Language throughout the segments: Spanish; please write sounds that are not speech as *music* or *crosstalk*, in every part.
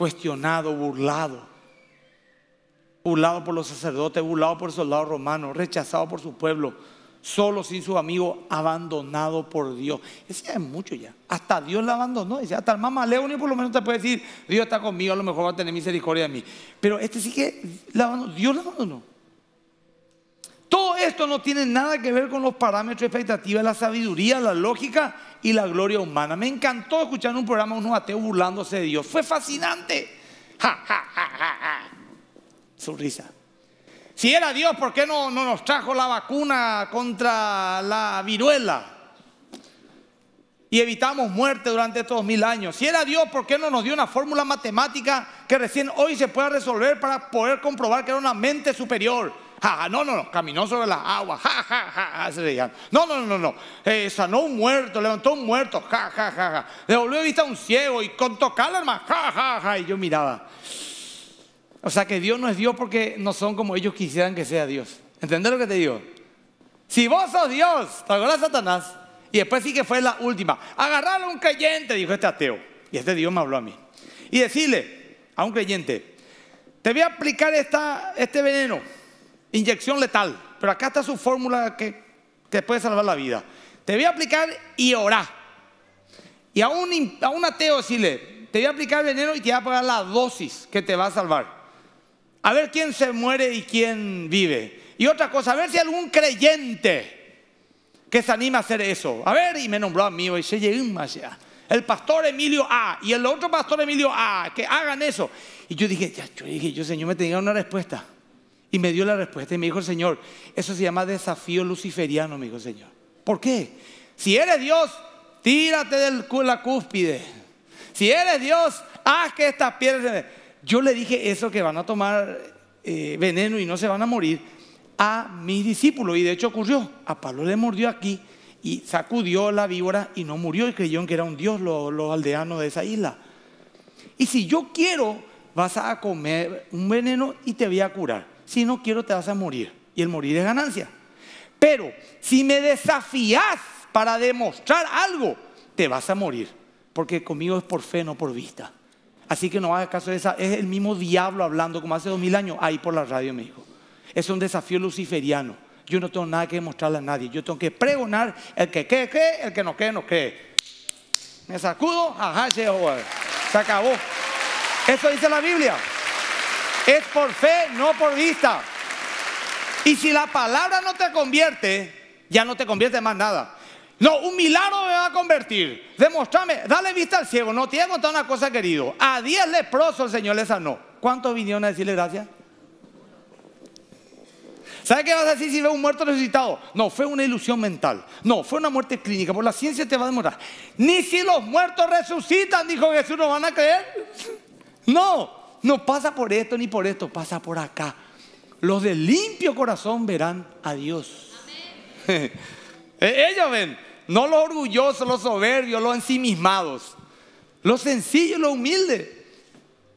cuestionado, burlado. Burlado por los sacerdotes, burlado por soldados romanos, rechazado por su pueblo, solo sin su amigo abandonado por Dios. Ese es mucho ya. Hasta Dios la abandonó. hasta el mamá y por lo menos te puede decir, Dios está conmigo, a lo mejor va a tener misericordia de mí. Pero este sí que la Dios la abandonó. Esto no tiene nada que ver con los parámetros expectativas, la sabiduría, la lógica y la gloria humana. Me encantó escuchar un programa unos ateos burlándose de Dios. Fue fascinante. Sonrisa. Si era Dios, ¿por qué no nos trajo la vacuna contra la viruela? y evitamos muerte durante estos mil años. Si era Dios, ¿por qué no nos dio una fórmula matemática que recién hoy se pueda resolver para poder comprobar que era una mente superior? Ja, no, no, no, caminó sobre las aguas, ja, ja, se No, no, no, no, eh, sanó un muerto, levantó un muerto, ja, ja, Devolvió vista a un ciego y con tocar la ja, y yo miraba. O sea que Dios no es Dios porque no son como ellos quisieran que sea Dios. ¿Entendés lo que te digo? Si vos sos Dios, ¿te acuerdas Satanás? Y después sí que fue la última. Agarrar a un creyente, dijo este ateo. Y este Dios me habló a mí. Y decirle a un creyente, te voy a aplicar esta, este veneno, inyección letal. Pero acá está su fórmula que te puede salvar la vida. Te voy a aplicar y orar. Y a un, a un ateo decirle, te voy a aplicar veneno y te voy a pagar la dosis que te va a salvar. A ver quién se muere y quién vive. Y otra cosa, a ver si algún creyente que se anima a hacer eso. A ver, y me nombró a mí y se más El pastor Emilio A y el otro pastor Emilio A, que hagan eso. Y yo dije, yo dije, yo Señor me tenía una respuesta. Y me dio la respuesta y me dijo el Señor, eso se llama desafío luciferiano, me dijo el Señor. ¿Por qué? Si eres Dios, tírate de la cúspide. Si eres Dios, haz que estas piedras... Yo le dije eso que van a tomar eh, veneno y no se van a morir a mis discípulos. Y de hecho ocurrió, a Pablo le mordió aquí y sacudió la víbora y no murió y creyeron que era un dios los, los aldeanos de esa isla. Y si yo quiero, vas a comer un veneno y te voy a curar. Si no quiero, te vas a morir. Y el morir es ganancia. Pero si me desafías para demostrar algo, te vas a morir. Porque conmigo es por fe, no por vista. Así que no hagas caso de esa. Es el mismo diablo hablando como hace dos mil años ahí por la radio, me dijo. Es un desafío luciferiano. Yo no tengo nada que demostrarle a nadie. Yo tengo que pregonar el que cree, el que no cree, no cree. Me sacudo, ajá, eh. se acabó. Eso dice la Biblia. Es por fe, no por vista. Y si la palabra no te convierte, ya no te convierte más nada. No, un milagro me va a convertir. Demostrame, dale vista al ciego. No te voy una cosa, querido. A diez leprosos el Señor les sanó. ¿Cuántos vinieron a decirle gracias? ¿Sabe qué vas a decir si ves un muerto resucitado? No, fue una ilusión mental. No, fue una muerte clínica. Por la ciencia te va a demorar. Ni si los muertos resucitan, dijo Jesús, no van a creer? No, no pasa por esto ni por esto, pasa por acá. Los de limpio corazón verán a Dios. *laughs* Ellos ven, no los orgullosos, los soberbios, los ensimismados, los sencillos, lo humilde.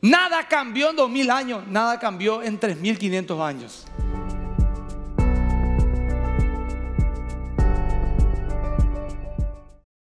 Nada cambió en dos mil años, nada cambió en 3.500 mil años.